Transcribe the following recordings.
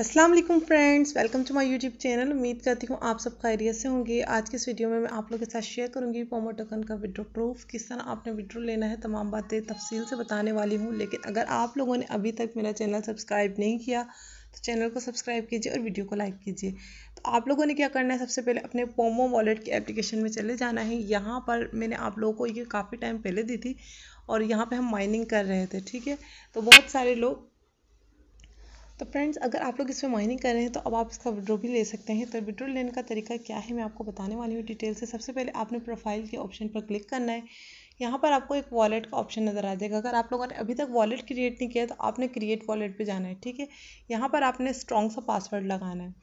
Aslam friends welcome to my YouTube channel उम्मीद करती हूँ आप सब खैरियत से होंगे आज के इस वीडियो में मैं आप लोगों के साथ शेयर करूँगी पोमो टोकन का विड्रो प्रूफ किस तरह आपने विड्रो लेना है तमाम बातें तफसील से बताने वाली हूँ लेकिन अगर आप लोगों ने अभी तक मेरा चैनल सब्सक्राइब नहीं किया तो चैनल को सब्सक्राइब कीजिए और वीडियो को लाइक कीजिए तो आप लोगों ने क्या करना है सबसे पहले अपने पोमो वॉलेट की एप्लीकेशन में चले जाना है यहाँ पर मैंने आप लोगों को ये काफ़ी टाइम पहले दी थी और यहाँ पर हम माइनिंग कर रहे थे ठीक है तो बहुत सारे लोग तो फ्रेंड्स अगर आप लोग इसमें माइनिंग कर रहे हैं तो अब आप इसका विड्रो भी ले सकते हैं तो विड्रो लेने का तरीका क्या है मैं आपको बताने वाली हूँ डिटेल से सबसे पहले आपने प्रोफाइल के ऑप्शन पर क्लिक करना है यहाँ पर आपको एक वॉलेट का ऑप्शन नज़र आ जाएगा अगर आप लोगों ने अभी तक वॉलेट क्रिएट नहीं किया तो आपने क्रिएट वॉलेट पर जाना है ठीक है यहाँ पर आपने स्ट्रॉन्ग सा पासवर्ड लगाना है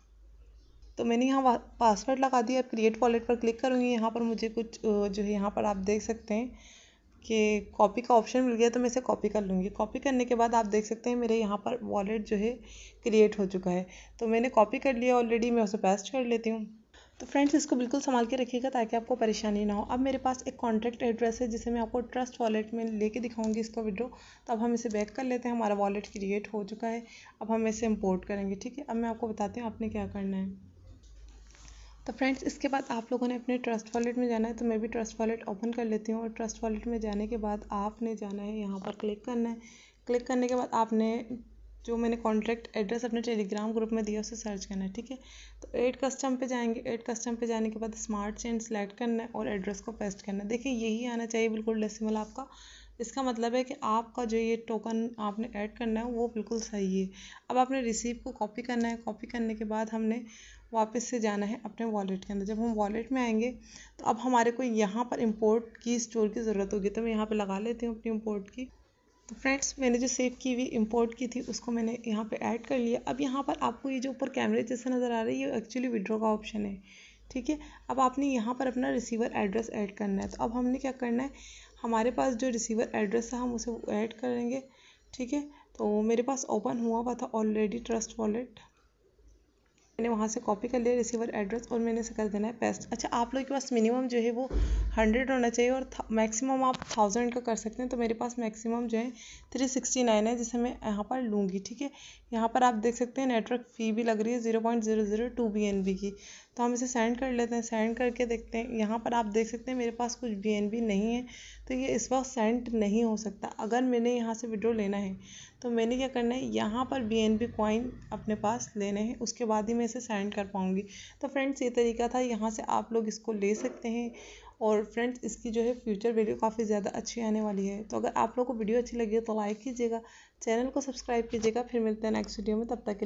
तो मैंने यहाँ पासवर्ड लगा दिया अब क्रिएट वॉलेट पर क्लिक करूँगी यहाँ पर मुझे कुछ जो है यहाँ पर आप देख सकते हैं कि कॉपी का ऑप्शन मिल गया तो मैं इसे कॉपी कर लूँगी कॉपी करने के बाद आप देख सकते हैं मेरे यहाँ पर वॉलेट जो है क्रिएट हो चुका है तो मैंने कॉपी कर लिया ऑलरेडी मैं उसे पेस्ट कर लेती हूँ तो फ्रेंड्स इसको बिल्कुल संभाल के रखिएगा ताकि आपको परेशानी ना हो अब मेरे पास एक कॉन्टैक्ट एड्रेस है जिसे मैं आपको ट्रस्ट वॉलेट में लेके दिखाऊंगी इसका विड्रो तो अब हम इसे बैक कर लेते हैं हमारा वॉलेट क्रिएट हो चुका है अब हम इसे इम्पोर्ट करेंगे ठीक है अब मैं आपको बताती हूँ आपने क्या करना है तो फ्रेंड्स इसके बाद आप लोगों ने अपने ट्रस्ट वॉलेट में जाना है तो मैं भी ट्रस्ट वॉलेट ओपन कर लेती हूँ और ट्रस्ट वॉलेट में जाने के बाद आपने जाना है यहाँ पर क्लिक करना है क्लिक करने के बाद आपने जो मैंने कॉन्टैक्ट एड्रेस अपने टेलीग्राम ग्रुप में दिया उसे सर्च करना है ठीक है तो एड कस्टम पे जाएंगे एड कस्टम पे जाने के बाद स्मार्ट चेन सेलेक्ट करना है और एड्रेस को पेस्ट करना है देखिए यही आना चाहिए बिल्कुल डेसिमल आपका इसका मतलब है कि आपका जो ये टोकन आपने ऐड करना है वो बिल्कुल सही है अब आपने रिसीव को कॉपी करना है कॉपी करने के बाद हमने वापस से जाना है अपने वॉलेट के अंदर जब हम वॉलेट में आएंगे तो अब हमारे को यहाँ पर इम्पोर्ट की स्टोर की ज़रूरत होगी तो मैं यहाँ पर लगा लेती हूँ अपनी इम्पोर्ट की तो फ्रेंड्स मैंने जो सेव की हुई इंपोर्ट की थी उसको मैंने यहाँ पे ऐड कर लिया अब यहाँ पर आपको ये जो ऊपर कैमरे जैसे नज़र आ रही है ये एक्चुअली विड्रॉ का ऑप्शन है ठीक है अब आपने यहाँ पर अपना रिसीवर एड्रेस ऐड करना है तो अब हमने क्या करना है हमारे पास जो रिसीवर एड्रेस था हम उसे ऐड करेंगे ठीक है तो मेरे पास ओपन हुआ हुआ था ऑलरेडी ट्रस्ट वॉलेट मैंने वहाँ से कॉपी कर लिया रिसीवर एड्रेस और मैंने इसे कर देना है पेस्ट अच्छा आप लोग के पास मिनिमम जो है वो हंड्रेड होना चाहिए और मैक्सिमम आप थाउजेंड का कर सकते हैं तो मेरे पास मैक्सिमम जो है थ्री सिक्सटी नाइन है जिसे मैं यहाँ पर लूँगी ठीक है यहाँ पर आप देख सकते हैं नेटवर्क फ़ी भी लग रही है zero point zero zero two B N B की तो हम इसे सेंड कर लेते हैं सेंड करके देखते हैं यहाँ पर आप देख सकते हैं मेरे पास कुछ बी एन बी नहीं है तो ये इस वक्त सेंड नहीं हो सकता अगर मैंने यहाँ से विड्रो लेना है तो मैंने क्या करना है यहाँ पर बी एन बी कॉइन अपने पास लेने हैं उसके बाद ही मैं इसे सेंड कर पाऊँगी तो फ्रेंड्स ये तरीका था यहाँ से आप लोग इसको ले सकते हैं और फ्रेंड्स इसकी जो है फ्यूचर वैल्यू काफ़ी ज़्यादा अच्छी आने वाली है तो अगर आप लोग को वीडियो अच्छी लगी हो तो लाइक कीजिएगा चैनल को सब्सक्राइब कीजिएगा फिर मिलते हैं नेक्स्ट वीडियो में तब तक के